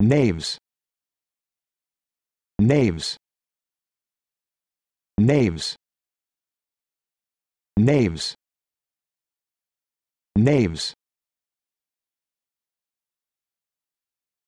knaves knaves knaves knaves knaves